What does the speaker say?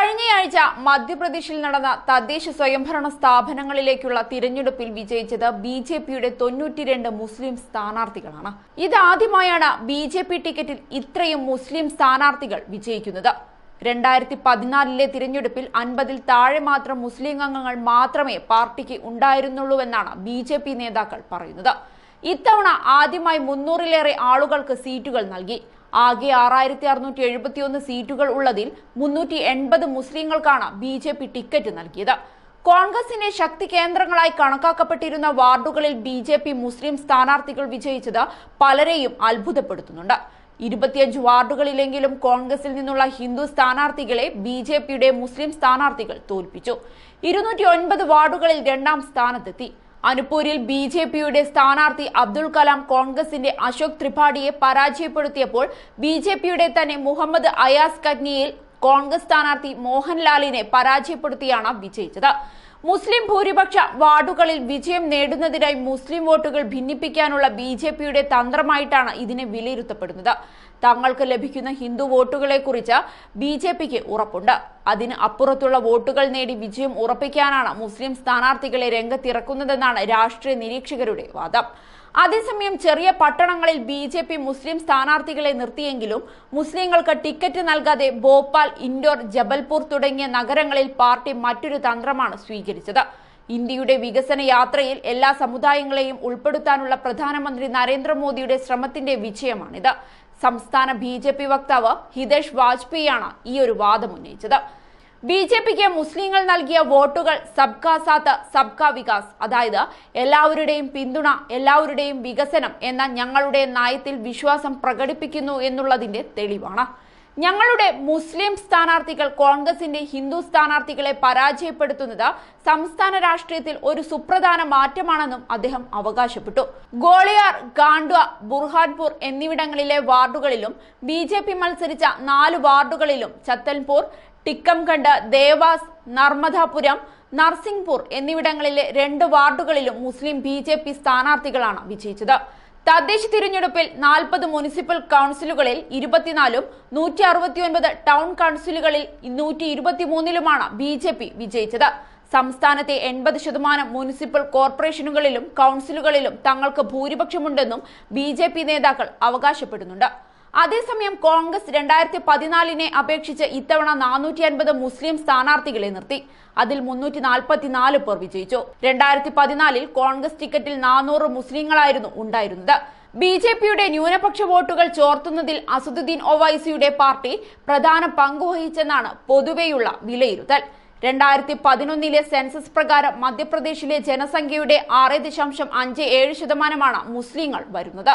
കഴിഞ്ഞയാഴ്ച മധ്യപ്രദേശിൽ നടന്ന തദ്ദേശ സ്വയംഭരണ സ്ഥാപനങ്ങളിലേക്കുള്ള തിരഞ്ഞെടുപ്പിൽ വിജയിച്ചത് ബി ജെ പിയുടെ തൊണ്ണൂറ്റിരണ്ട് മുസ്ലിം സ്ഥാനാർത്ഥികളാണ് ഇതാദ്യമായാണ് ബി ജെ പി ടിക്കറ്റിൽ ഇത്രയും മുസ്ലിം സ്ഥാനാർത്ഥികൾ വിജയിക്കുന്നത് രണ്ടായിരത്തി പതിനാലിലെ തിരഞ്ഞെടുപ്പിൽ അൻപതിൽ താഴെ മാത്രം മുസ്ലിം അംഗങ്ങൾ മാത്രമേ പാർട്ടിക്ക് ഉണ്ടായിരുന്നുള്ളൂവെന്നാണ് ബി ജെ പി നേതാക്കൾ പറയുന്നത് ഇത്തവണ ആദ്യമായി മുന്നൂറിലേറെ ആളുകൾക്ക് സീറ്റുകൾ നൽകി ആകെ ആറായിരത്തി അറുനൂറ്റി എഴുപത്തിയൊന്ന് സീറ്റുകൾ ഉള്ളതിൽ മുന്നൂറ്റി എൺപത് മുസ്ലിങ്ങൾക്കാണ് ബി ജെ പി ടിക്കറ്റ് നൽകിയത് കോൺഗ്രസിന്റെ ശക്തി കേന്ദ്രങ്ങളായി കണക്കാക്കപ്പെട്ടിരുന്ന വാർഡുകളിൽ ബി ജെ പി മുസ്ലിം സ്ഥാനാർത്ഥികൾ വിജയിച്ചത് പലരെയും അത്ഭുതപ്പെടുത്തുന്നുണ്ട് ഇരുപത്തിയഞ്ച് വാർഡുകളിലെങ്കിലും കോൺഗ്രസിൽ നിന്നുള്ള ഹിന്ദു സ്ഥാനാർത്ഥികളെ ബി ജെ പിയുടെ മുസ്ലിം സ്ഥാനാർത്ഥികൾ തോൽപ്പിച്ചു ഇരുന്നൂറ്റി ഒൻപത് വാർഡുകളിൽ രണ്ടാം സ്ഥാനത്തെത്തി അനുപൂരിൽ ബി ജെ പിയുടെ സ്ഥാനാർത്ഥി അബ്ദുൾ കലാം കോൺഗ്രസിന്റെ അശോക് ത്രിപാഠിയെ പരാജയപ്പെടുത്തിയപ്പോൾ ബി ജെ പിയുടെ തന്നെ മുഹമ്മദ് അയാസ് കഗ്നിയിൽ കോൺഗ്രസ് സ്ഥാനാർത്ഥി മോഹൻലാലിനെ പരാജയപ്പെടുത്തിയാണ് വിജയിച്ചത് മുസ്ലിം ഭൂരിപക്ഷ വാർഡുകളിൽ വിജയം നേടുന്നതിനായി മുസ്ലിം വോട്ടുകൾ ഭിന്നിപ്പിക്കാനുള്ള ബി ജെ പിയുടെ തന്ത്രമായിട്ടാണ് ഇതിനെ വിലയിരുത്തപ്പെടുന്നത് തങ്ങൾക്ക് ലഭിക്കുന്ന ഹിന്ദു വോട്ടുകളെക്കുറിച്ച് ബി ജെ പിക്ക് ഉറപ്പുണ്ട് അതിന് അപ്പുറത്തുള്ള വോട്ടുകൾ നേടി വിജയം ഉറപ്പിക്കാനാണ് മുസ്ലിം സ്ഥാനാർത്ഥികളെ രംഗത്തിറക്കുന്നതെന്നാണ് രാഷ്ട്രീയ നിരീക്ഷകരുടെ വാദം അതേസമയം ചെറിയ പട്ടണങ്ങളിൽ ബി ജെ പി മുസ്ലിം സ്ഥാനാർത്ഥികളെ നിർത്തിയെങ്കിലും മുസ്ലിങ്ങൾക്ക് ടിക്കറ്റ് നൽകാതെ ഭോപ്പാൽ ഇൻഡോർ ജബൽപൂർ തുടങ്ങിയ നഗരങ്ങളിൽ പാർട്ടി മറ്റൊരു തന്ത്രമാണ് സ്വീകരിച്ചത് ഇന്ത്യയുടെ വികസന യാത്രയിൽ എല്ലാ സമുദായങ്ങളെയും ഉൾപ്പെടുത്താനുള്ള പ്രധാനമന്ത്രി നരേന്ദ്രമോദിയുടെ ശ്രമത്തിന്റെ വിജയമാണിത് സംസ്ഥാന ബി ജെ പി വക്താവ് ഹിതേഷ് വാജ്പേയിയാണ് ഈ ഒരു വാദം ഉന്നയിച്ചത് ബി ജെ പിക്ക് മുസ്ലിങ്ങൾ നൽകിയ വോട്ടുകൾ സബ്കാ സാത്ത് സബ്കാ വികാസ് അതായത് എല്ലാവരുടെയും പിന്തുണ എല്ലാവരുടെയും വികസനം എന്ന ഞങ്ങളുടെ നയത്തിൽ വിശ്വാസം പ്രകടിപ്പിക്കുന്നു എന്നുള്ളതിന്റെ തെളിവാണ് ഞങ്ങളുടെ മുസ്ലിം സ്ഥാനാർത്ഥികൾ കോൺഗ്രസിന്റെ ഹിന്ദു സ്ഥാനാർത്ഥികളെ പരാജയപ്പെടുത്തുന്നത് സംസ്ഥാന രാഷ്ട്രീയത്തിൽ ഒരു സുപ്രധാന മാറ്റമാണെന്നും അദ്ദേഹം അവകാശപ്പെട്ടു ഗോളിയാർ ഗാണ്ട്വ ബുർഹാൻപൂർ എന്നിവിടങ്ങളിലെ വാർഡുകളിലും ബി മത്സരിച്ച നാല് വാർഡുകളിലും ചത്തൽപൂർ ടിക്കംകണ്ട് ദേവാസ് നർമ്മദാപുരം നർസിംഗ്പൂർ എന്നിവിടങ്ങളിലെ രണ്ട് വാർഡുകളിലും മുസ്ലിം ബി സ്ഥാനാർത്ഥികളാണ് വിജയിച്ചത് തദ്ദേശ തിരഞ്ഞെടുപ്പിൽ നാൽപ്പത് മുനിസിപ്പൽ കൗൺസിലുകളിൽ ഇരുപത്തിനാലും നൂറ്റി അറുപത്തിയൊൻപത് ടൗൺ കൗൺസിലുകളിൽ നൂറ്റി ഇരുപത്തിമൂന്നിലുമാണ് ബി ജെ പി വിജയിച്ചത് സംസ്ഥാനത്തെ എൺപത് ശതമാനം മുനിസിപ്പൽ കോർപ്പറേഷനുകളിലും കൗൺസിലുകളിലും തങ്ങൾക്ക് ഭൂരിപക്ഷമുണ്ടെന്നും ബി നേതാക്കൾ അവകാശപ്പെടുന്നുണ്ട് അതേസമയം കോൺഗ്രസ് രണ്ടായിരത്തി പതിനാലിനെ അപേക്ഷിച്ച് ഇത്തവണ നാനൂറ്റി അൻപത് മുസ്ലിം സ്ഥാനാർത്ഥികളെ നിർത്തി അതിൽ മുന്നൂറ്റി നാൽപ്പത്തിനാല് പേർ വിജയിച്ചു രണ്ടായിരത്തി പതിനാലിൽ കോൺഗ്രസ് ടിക്കറ്റിൽ നാനൂറ് മുസ്ലിങ്ങളായിരുന്നു ഉണ്ടായിരുന്നത് ബി ജെ പിയുടെ ന്യൂനപക്ഷ വോട്ടുകൾ ചോർത്തുന്നതിൽ അസദുദ്ദീൻ ഒവൈസിയുടെ പാർട്ടി പ്രധാന പങ്കുവഹിച്ചെന്നാണ് പൊതുവെയുള്ള വിലയിരുത്തൽ രണ്ടായിരത്തി പതിനൊന്നിലെ സെൻസസ് പ്രകാരം മധ്യപ്രദേശിലെ ജനസംഖ്യയുടെ ആറ് ദശാംശം അഞ്ച് ഏഴ് ശതമാനമാണ് മുസ്ലിങ്ങൾ വരുന്നത്